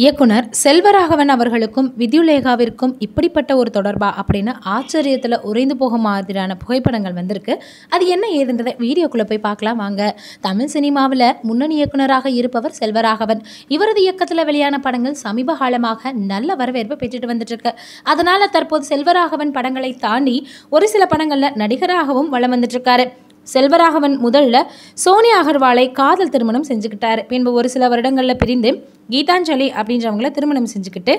இயக்குனர் செல்வராகவன் அவர்களுக்கும் விதியுலேகாவிற்கும் இப்படிப்பட்ட ஒரு தொடர்பா அப்படின்னு ஆச்சரியத்தில் உறைந்து போக மாதிரியான புகைப்படங்கள் வந்திருக்கு அது என்ன ஏதுன்றதை வீடியோக்குள்ளே போய் பார்க்கலாம் வாங்க தமிழ் சினிமாவில் முன்னணி இயக்குனராக இருப்பவர் செல்வராகவன் இவரது இயக்கத்தில் வெளியான படங்கள் சமீப காலமாக நல்ல வரவேற்பு பெற்றுட்டு வந்துட்டுருக்கு அதனால் தற்போது செல்வராகவன் படங்களை தாண்டி ஒரு சில படங்களில் நடிகராகவும் வளம் வந்துட்டுருக்காரு செல்வராகவன் முதல்ல சோனியா அகர்வாலை காதல் திருமணம் செஞ்சுக்கிட்டார் பின்பு ஒரு சில வருடங்களில் பிரிந்து கீதாஞ்சலி அப்படின்றவங்கள திருமணம் செஞ்சுக்கிட்டு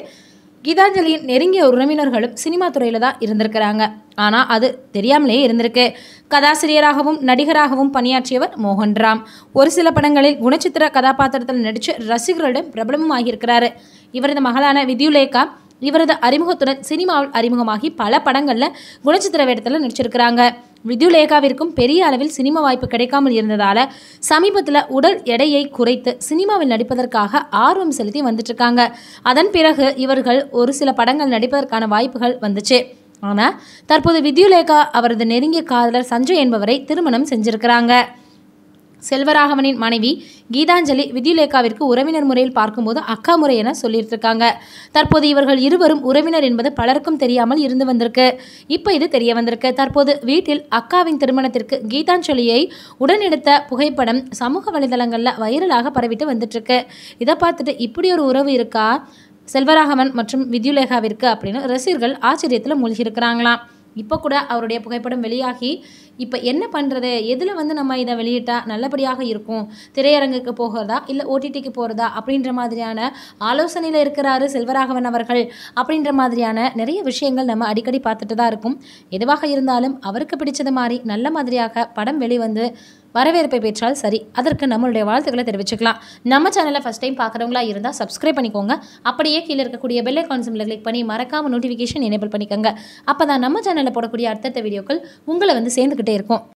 கீதாஞ்சலியின் நெருங்கிய உறவினர்களும் சினிமா துறையில் தான் இருந்திருக்கிறாங்க ஆனால் அது தெரியாமலே இருந்திருக்கு கதாசிரியராகவும் நடிகராகவும் பணியாற்றியவர் மோகன்ராம் ஒரு சில படங்களில் குணச்சித்திர கதாபாத்திரத்தில் நடித்து ரசிகர்களிடம் பிரபலமும் ஆகியிருக்கிறாரு இவரது மகளான வித்யுலேகா இவரது அறிமுகத்துடன் சினிமாவில் அறிமுகமாகி பல படங்களில் குணச்சித்திர வேடத்தில் நடிச்சிருக்கிறாங்க விதுலேகாவிற்கும் பெரிய அளவில் சினிமா வாய்ப்பு கிடைக்காமல் இருந்ததால் சமீபத்தில் உடல் எடையை குறைத்து சினிமாவில் நடிப்பதற்காக ஆர்வம் செலுத்தி வந்துட்டுருக்காங்க அதன் பிறகு இவர்கள் ஒரு சில படங்கள் நடிப்பதற்கான வாய்ப்புகள் வந்துச்சு ஆனால் தற்போது வித்யுலேகா அவரது நெருங்கிய காதலர் சஞ்சய் என்பவரை திருமணம் செஞ்சிருக்கிறாங்க செல்வராகவனின் மனைவி கீதாஞ்சலி வித்யுலேகாவிற்கு உறவினர் முறையில் பார்க்கும்போது அக்கா முறை என சொல்லியிருக்காங்க தற்போது இவர்கள் இருவரும் உறவினர் என்பது பலருக்கும் தெரியாமல் இருந்து வந்திருக்கு இப்போ இது தெரிய வந்திருக்கு தற்போது வீட்டில் அக்காவின் திருமணத்திற்கு கீதாஞ்சலியை உடனெடுத்த புகைப்படம் சமூக வலைதளங்களில் வைரலாக பரவிட்டு வந்துட்டுருக்கு இதை பார்த்துட்டு இப்படி ஒரு உறவு இருக்கா செல்வராகவன் மற்றும் வித்யுலேகாவிற்கு அப்படின்னு ரசிகர்கள் ஆச்சரியத்தில் மூழ்கியிருக்கிறாங்களாம் இப்போ கூட அவருடைய புகைப்படம் வெளியாகி இப்போ என்ன பண்ணுறது எதில் வந்து நம்ம இதை வெளியிட்டால் நல்லபடியாக இருக்கும் திரையரங்குக்கு போகிறதா இல்லை ஓடிடிக்கு போகிறதா அப்படின்ற மாதிரியான ஆலோசனையில் இருக்கிறாரு செல்வராகவன் அவர்கள் அப்படின்ற மாதிரியான நிறைய விஷயங்கள் நம்ம அடிக்கடி பார்த்துட்டு தான் இருக்கும் எதுவாக இருந்தாலும் அவருக்கு பிடிச்சது மாதிரி நல்ல மாதிரியாக படம் வெளிவந்து வரவேற்பை பெற்றால் சரி அதற்கு நம்மளுடைய வாழ்த்துக்களை தெரிவிச்சுக்கலாம் நம்ம சேனலை ஃபஸ்ட் டைம் பார்க்குறவங்களா இருந்தால் சப்ஸ்கிரைப் பண்ணிக்கோங்க அப்படியே கீழே இருக்கக்கூடிய பெல் ஐக்கான் கிளிக் பண்ணி மறக்காமல் நோட்டிஃபிகேஷன் எனேபிள் பண்ணிக்கோங்க அப்போ தான் நம்ம சேனலில் போடக்கூடிய அடுத்தடுத்த வீடியோக்கள் உங்களை வந்து சேர்ந்துக்கிட்டே இருக்கும்